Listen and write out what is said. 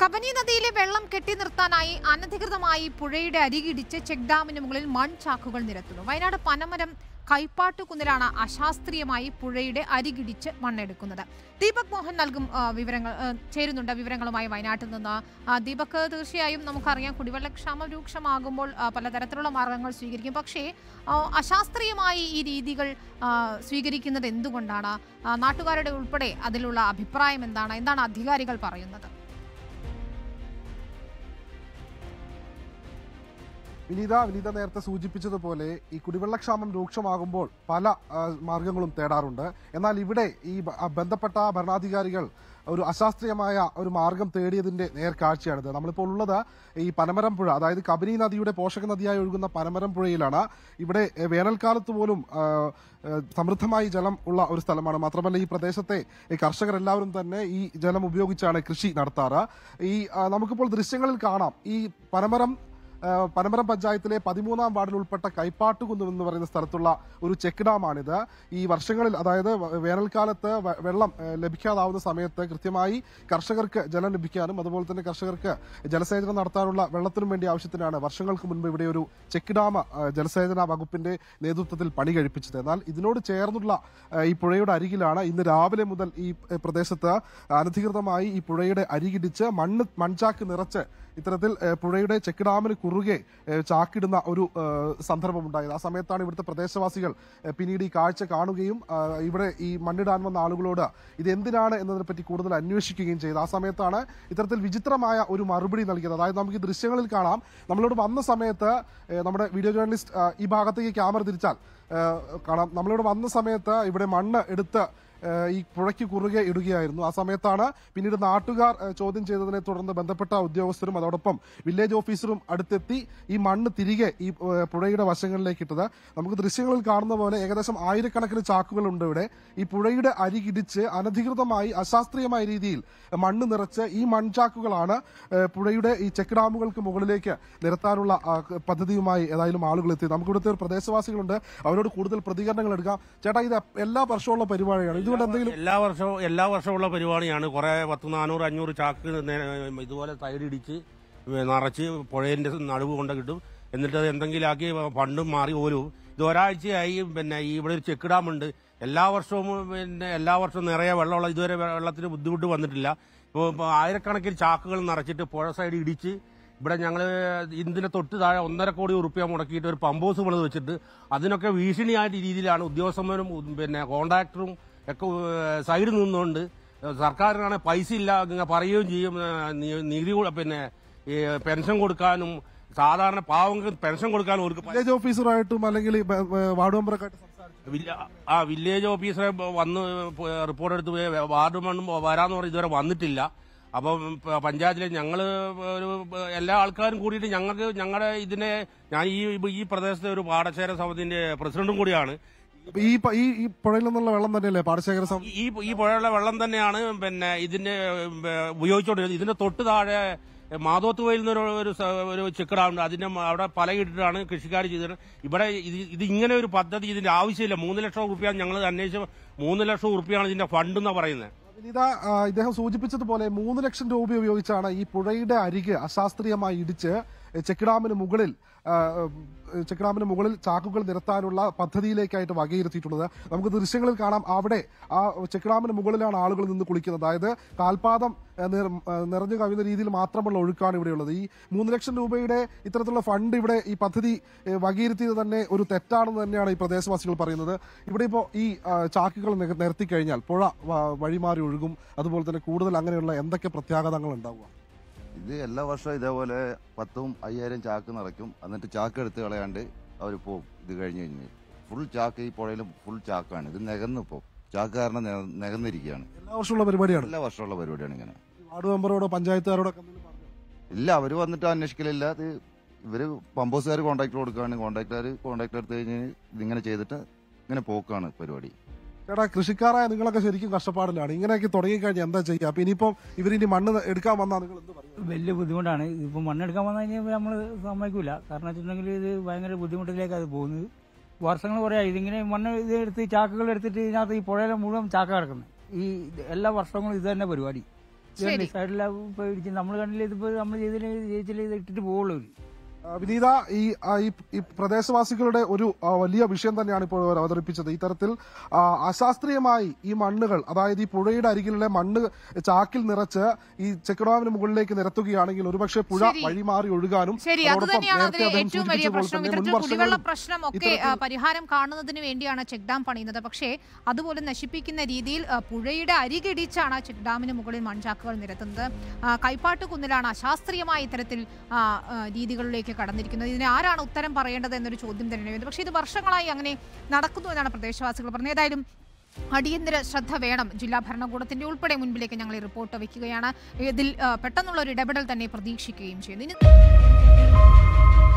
കബനി നദിയിലെ വെള്ളം കെട്ടി നിർത്താനായി അനധികൃതമായി പുഴയുടെ അരികിടിച്ച് ചെക്ക് ഡാമിന് മുകളിൽ മൺചാക്കുകൾ നിരത്തുന്നു വയനാട് പനമരം കൈപ്പാട്ടുകുന്നിലാണ് അശാസ്ത്രീയമായി പുഴയുടെ അരികിടിച്ച് മണ്ണെടുക്കുന്നത് ദീപക് മോഹൻ നൽകും വിവരങ്ങൾ ചേരുന്നുണ്ട് വിവരങ്ങളുമായി വയനാട്ടിൽ നിന്ന് ദീപക് തീർച്ചയായും നമുക്കറിയാം കുടിവെള്ളക്ഷാമം രൂക്ഷമാകുമ്പോൾ പലതരത്തിലുള്ള മാർഗങ്ങൾ സ്വീകരിക്കും പക്ഷേ അശാസ്ത്രീയമായി ഈ രീതികൾ സ്വീകരിക്കുന്നത് എന്തുകൊണ്ടാണ് നാട്ടുകാരുടെ ഉൾപ്പെടെ അതിലുള്ള അഭിപ്രായം എന്താണ് എന്താണ് അധികാരികൾ പറയുന്നത് വിനീത വിനീത നേരത്തെ സൂചിപ്പിച്ചതുപോലെ ഈ കുടിവെള്ളക്ഷാമം രൂക്ഷമാകുമ്പോൾ പല മാർഗങ്ങളും തേടാറുണ്ട് എന്നാൽ ഇവിടെ ഈ ബന്ധപ്പെട്ട ഭരണാധികാരികൾ ഒരു അശാസ്ത്രീയമായ ഒരു മാർഗം തേടിയതിന്റെ കാഴ്ചയാണിത് നമ്മളിപ്പോൾ ഉള്ളത് ഈ പനമരം പുഴ അതായത് കബനി നദിയുടെ പോഷക നദിയായി ഒഴുകുന്ന പനമരം പുഴയിലാണ് ഇവിടെ വേനൽക്കാലത്ത് പോലും സമൃദ്ധമായി ജലം ഉള്ള ഒരു സ്ഥലമാണ് മാത്രമല്ല ഈ പ്രദേശത്തെ കർഷകരെല്ലാവരും തന്നെ ഈ ജലം ഉപയോഗിച്ചാണ് കൃഷി നടത്താറ് ഈ നമുക്കിപ്പോൾ ദൃശ്യങ്ങളിൽ കാണാം ഈ പനമരം പനമരം പഞ്ചായത്തിലെ പതിമൂന്നാം വാർഡിൽ ഉൾപ്പെട്ട കൈപ്പാട്ടുകുന്നം എന്ന് പറയുന്ന സ്ഥലത്തുള്ള ഒരു ചെക്ക് ഡാമാണിത് ഈ വർഷങ്ങളിൽ അതായത് വേനൽക്കാലത്ത് വെള്ളം ലഭിക്കാതാവുന്ന സമയത്ത് കൃത്യമായി കർഷകർക്ക് ജലം ലഭിക്കാനും അതുപോലെ തന്നെ കർഷകർക്ക് ജലസേചനം നടത്താനുള്ള വെള്ളത്തിനും വേണ്ടി ആവശ്യത്തിനാണ് വർഷങ്ങൾക്ക് മുൻപ് ഇവിടെ ഒരു ചെക്ക് ഡാം ജലസേചന വകുപ്പിന്റെ നേതൃത്വത്തിൽ പണി കഴിപ്പിച്ചത് എന്നാൽ ഇതിനോട് ചേർന്നുള്ള ഈ പുഴയുടെ അരികിലാണ് ഇന്ന് രാവിലെ മുതൽ ഈ പ്രദേശത്ത് അനധികൃതമായി ഈ പുഴയുടെ അരികിടിച്ച് മണ്ണ് മൺചാക്ക് നിറച്ച് ഇത്തരത്തിൽ പുഴയുടെ ചെക്ക് ഡാമിന് കുറുകെ ചാക്കിടുന്ന ഒരു ഉണ്ടായത് ആ സമയത്താണ് ഇവിടുത്തെ പ്രദേശവാസികൾ പിന്നീട് ഈ കാഴ്ച കാണുകയും ഇവിടെ ഈ മണ്ണിടാൻ വന്ന ആളുകളോട് ഇതെന്തിനാണ് എന്നതിനെപ്പറ്റി കൂടുതൽ അന്വേഷിക്കുകയും ചെയ്തു ആ സമയത്താണ് ഇത്തരത്തിൽ വിചിത്രമായ ഒരു മറുപടി നൽകിയത് അതായത് നമുക്ക് ഈ ദൃശ്യങ്ങളിൽ കാണാം നമ്മളോട് വന്ന സമയത്ത് നമ്മുടെ വീഡിയോ ജേർണലിസ്റ്റ് ഈ ഭാഗത്തേക്ക് ക്യാമറ തിരിച്ചാൽ കാണാം നമ്മളിവിടെ വന്ന സമയത്ത് ഇവിടെ മണ്ണ് എടുത്ത് ഈ പുഴയ്ക്ക് കുറുകെ ഇടുകയായിരുന്നു ആ സമയത്താണ് പിന്നീട് നാട്ടുകാർ ചോദ്യം ചെയ്തതിനെ തുടർന്ന് ബന്ധപ്പെട്ട ഉദ്യോഗസ്ഥരും അതോടൊപ്പം വില്ലേജ് ഓഫീസറും അടുത്തെത്തി ഈ മണ്ണ് തിരികെ ഈ പുഴയുടെ വശങ്ങളിലേക്ക് ഇട്ടത് നമുക്ക് ദൃശ്യങ്ങളിൽ കാണുന്ന പോലെ ഏകദേശം ആയിരക്കണക്കിന് ചാക്കുകളുണ്ട് ഇവിടെ ഈ പുഴയുടെ അരികിടിച്ച് അനധികൃതമായി അശാസ്ത്രീയമായ രീതിയിൽ മണ്ണ് നിറച്ച് ഈ മൺചാക്കുകളാണ് പുഴയുടെ ഈ ചെക്ക് ഡാമുകൾക്ക് മുകളിലേക്ക് നിരത്താനുള്ള പദ്ധതിയുമായി ഏതായാലും ആളുകൾ എത്തി നമുക്കിവിടുത്തെ ഒരു പ്രദേശവാസികളുണ്ട് അവരോട് കൂടുതൽ പ്രതികരണങ്ങൾ എടുക്കാം ചേട്ടാ ഇത് എല്ലാ വർഷമുള്ള പരിപാടിയാണ് ബുദ്ധിമുട്ട് എന്തെങ്കിലും എല്ലാ വർഷവും എല്ലാ വർഷമുള്ള പരിപാടിയാണ് കുറെ പത്ത് നാനൂറ് അഞ്ഞൂറ് ചാക്ക് ഇതുപോലെ തൈരിടിച്ച് നിറച്ച് പുഴേന്റെ നടുവ് കൊണ്ട് കിട്ടും എന്നിട്ട് അത് എന്തെങ്കിലും ആക്കി ഫണ്ടും മാറി ഓരോ ഇത് ഒരാഴ്ചയായി പിന്നെ ഇവിടെ ഒരു ചെക്ക് ഡാമുണ്ട് ഉണ്ട് എല്ലാ വർഷവും പിന്നെ എല്ലാ വർഷവും നിറയെ വെള്ളമുള്ള ഇതുവരെ വെള്ളത്തിന് ബുദ്ധിമുട്ട് വന്നിട്ടില്ല ഇപ്പോൾ ആയിരക്കണക്കിന് ചാക്കുകൾ നിറച്ചിട്ട് പുഴ സൈഡ് ഇടിച്ച് ഇവിടെ ഞങ്ങൾ ഇതിന്റെ തൊട്ട് താഴെ ഒന്നര കോടി റുപ്യ മുടക്കിയിട്ട് ഒരു പമ്പ് ഹൗസ് പണിത് വെച്ചിട്ട് അതിനൊക്കെ ഭീഷണിയായിട്ട് രീതിയിലാണ് ഉദ്യോഗസ്ഥന്മാരും പിന്നെ കോൺട്രാക്ടറും ഒക്കെ സൈഡിൽ നിന്നുകൊണ്ട് സർക്കാരിനാണ് പൈസ ഇല്ല പറയുകയും ചെയ്യും നികുതി പിന്നെ ഈ പെൻഷൻ കൊടുക്കാനും സാധാരണ പാവങ്ങൾക്ക് പെൻഷൻ കൊടുക്കാനും ഒരു വില്ലേജ് ഓഫീസറായിട്ടും അല്ലെങ്കിൽ വാർഡ് മെമ്പർ ആ വില്ലേജ് ഓഫീസറെ വന്ന് റിപ്പോർട്ട് എടുത്ത് വാർഡ് മെമ്പർ വരാന്ന് പറഞ്ഞ് ഇതുവരെ വന്നിട്ടില്ല അപ്പം പഞ്ചായത്തിലെ ഞങ്ങൾ ഒരു എല്ലാ ആൾക്കാരും കൂടിയിട്ട് ഞങ്ങൾക്ക് ഞങ്ങളുടെ ഇതിനെ ഞാൻ ഈ ഈ പ്രദേശത്തെ ഒരു പാടശേര സമിതിന്റെ പ്രസിഡന്റും കൂടിയാണ് ഈ ഈ പുഴയിൽ വെള്ളം തന്നെയല്ലേ പാടശേഖര ഈ ഈ പുഴയുള്ള വെള്ളം തന്നെയാണ് പിന്നെ ഇതിന്റെ ഉപയോഗിച്ചുകൊണ്ടിരുന്നത് ഇതിന്റെ തൊട്ട് താഴെ മാധോത്തുവയിൽ നിന്നൊരു ഒരു ഒരു ചെക്കടാവുണ്ട് അതിന്റെ അവിടെ പല ഇട്ടിട്ടാണ് കൃഷിക്കാർ ചെയ്തത് ഇവിടെ ഇത് ഇത് ഇങ്ങനെ ഒരു പദ്ധതി ഇതിന്റെ ആവശ്യമില്ല മൂന്ന് ലക്ഷം റുപ്യാണ് ഞങ്ങൾ അന്വേഷിച്ച മൂന്ന് ലക്ഷം റുപ്യാണ് ഇതിന്റെ ഫണ്ട് എന്നാ പറയുന്നത് ഇദ്ദേഹം സൂചിപ്പിച്ചതുപോലെ മൂന്ന് ലക്ഷം രൂപ ഉപയോഗിച്ചാണ് ഈ പുഴയുടെ അരികെ അശാസ്ത്രീയമായി ഇടിച്ച് ചെക്കിഡാമിന് മുകളിൽ ചെക്ക്ഡാമിന് മുകളിൽ ചാക്കുകൾ നിരത്താനുള്ള പദ്ധതിയിലേക്കായിട്ട് വകയിരുത്തിയിട്ടുള്ളത് നമുക്ക് ദൃശ്യങ്ങളിൽ കാണാം അവിടെ ആ ചെക്ക്ഡാമിന് മുകളിലാണ് ആളുകൾ നിന്ന് കുളിക്കുന്നത് അതായത് കാൽപാദം നിറഞ്ഞു കവിയുന്ന രീതിയിൽ മാത്രമുള്ള ഒഴുക്കാണ് ഇവിടെയുള്ളത് ഈ മൂന്ന് ലക്ഷം രൂപയുടെ ഇത്തരത്തിലുള്ള ഫണ്ട് ഇവിടെ ഈ പദ്ധതി വകയിരുത്തിയത് തന്നെ ഒരു തെറ്റാണെന്ന് തന്നെയാണ് ഈ പ്രദേശവാസികൾ പറയുന്നത് ഇവിടെ ഇപ്പോൾ ഈ ചാക്കുകൾ നിരത്തി കഴിഞ്ഞാൽ പുഴ വഴിമാറി ഒഴുകും അതുപോലെ തന്നെ കൂടുതൽ അങ്ങനെയുള്ള എന്തൊക്കെ പ്രത്യാഘാതങ്ങൾ ഉണ്ടാവുക ഇത് എല്ലാ വർഷവും ഇതേപോലെ പത്തും അയ്യായിരം ചാക്ക് നിറയ്ക്കും എന്നിട്ട് ചാക്ക് എടുത്ത് കളയാണ്ട് അവർ പോവും ഇത് കഴിഞ്ഞ് കഴിഞ്ഞ് ഫുൾ ചാക്ക് ഈ പുഴയിൽ ഫുൾ ചാക്കാണ് ഇത് നികന്നു ഇപ്പോൾ ചാക്ക് കാരണം നികന്നിരിക്കുകയാണ് എല്ലാ വർഷമുള്ള പരിപാടിയാണ് എല്ലാ വർഷമുള്ള പരിപാടിയാണ് ഇങ്ങനെ വാർഡ് മെമ്പറോടോ പഞ്ചായത്തുകാരോടൊക്കെ ഇല്ല അവർ വന്നിട്ട് അന്വേഷിക്കലില്ല ഇത് ഇവർ പമ്പോസുകാർ കോൺടാക്ട് കൊടുക്കുകയാണ് കോൺട്രാക്ടർ കോൺടാക്ട് എടുത്ത് കഴിഞ്ഞ് ഇതിങ്ങനെ ചെയ്തിട്ട് ഇങ്ങനെ പോക്കാണ് പരിപാടി എടാ കൃഷിക്കാരായ നിങ്ങളൊക്കെ ശരിക്കും കഷ്ടപ്പാടിലാണ് ഇങ്ങനെയൊക്കെ തുടങ്ങിക്കഴിഞ്ഞാൽ എന്താ ചെയ്യുക അപ്പൊ ഇനിയിപ്പം ഇവരിനി മണ്ണ് എടുക്കാൻ വന്നാൽ നിങ്ങൾ എന്ത് പറയും വലിയ ബുദ്ധിമുട്ടാണ് മണ്ണ് മണ്ണെടുക്കാൻ വന്നു ഇനി നമ്മൾ സമ്മതിക്കില്ല കാരണം വെച്ചിട്ടുണ്ടെങ്കിൽ ഇത് ഭയങ്കര ബുദ്ധിമുട്ടിലേക്ക് അത് പോകുന്നത് വർഷങ്ങൾ കുറേ ഇതിങ്ങനെ മണ്ണ് ഇത് എടുത്ത് ചാക്കുകൾ എടുത്തിട്ട് ഇതിനകത്ത് ഈ പുഴയിലെ മുഴുവൻ ചാക്ക കിടക്കുന്നത് ഈ എല്ലാ വർഷങ്ങളും ഇത് തന്നെ പരിപാടി സൈഡിലാണ് പോയിരിക്കും നമ്മൾ കണ്ടില്ല ഇതിപ്പോൾ നമ്മൾ ചെയ്തില്ല ജയിച്ചില്ല ഇത് ഇട്ടിട്ട് പോകുള്ളൂ വിനീത ഈ ഈ പ്രദേശവാസികളുടെ ഒരു വലിയ വിഷയം തന്നെയാണ് ഇപ്പോൾ അവർ അവതരിപ്പിച്ചത് ഇത്തരത്തിൽ അശാസ്ത്രീയമായി ഈ മണ്ണുകൾ അതായത് ഈ പുഴയുടെ അരികിലുള്ള മണ്ണ് ചാക്കിൽ നിറച്ച് ഈ ചെക്കഡാമിന് മുകളിലേക്ക് നിരത്തുകയാണെങ്കിൽ ഒരുപക്ഷെ പുഴ വഴി മാറി ഒഴുകാനും ഏറ്റവും വലിയ പ്രശ്നം പ്രശ്നം ഒക്കെ പരിഹാരം കാണുന്നതിന് വേണ്ടിയാണ് ചെക്ക് ഡാം പണിയുന്നത് പക്ഷേ അതുപോലെ നശിപ്പിക്കുന്ന രീതിയിൽ പുഴയുടെ അരികിടിച്ചാണ് ചെക്ക് ഡാമിന് മുകളിൽ മൺചാക്കുകൾ നിരത്തുന്നത് കൈപ്പാട്ട് കുന്നിലാണ് അശാസ്ത്രീയമായ ഇത്തരത്തിൽ രീതികളിലേക്ക് കടന്നിരിക്കുന്നത് ഇതിന് ആരാണ് ഉത്തരം പറയേണ്ടത് എന്നൊരു ചോദ്യം തന്നെയാണ് വരുന്നത് പക്ഷേ ഇത് വർഷങ്ങളായി അങ്ങനെ നടക്കുന്നു എന്നാണ് പ്രദേശവാസികൾ പറഞ്ഞത് ഏതായാലും അടിയന്തര ശ്രദ്ധ വേണം ജില്ലാ ഭരണകൂടത്തിന്റെ ഉൾപ്പെടെ മുൻപിലേക്ക് ഞങ്ങൾ ഈ റിപ്പോർട്ട് വയ്ക്കുകയാണ് ഇതിൽ പെട്ടെന്നുള്ള ഒരു ഇടപെടൽ തന്നെ പ്രതീക്ഷിക്കുകയും ചെയ്യുന്നു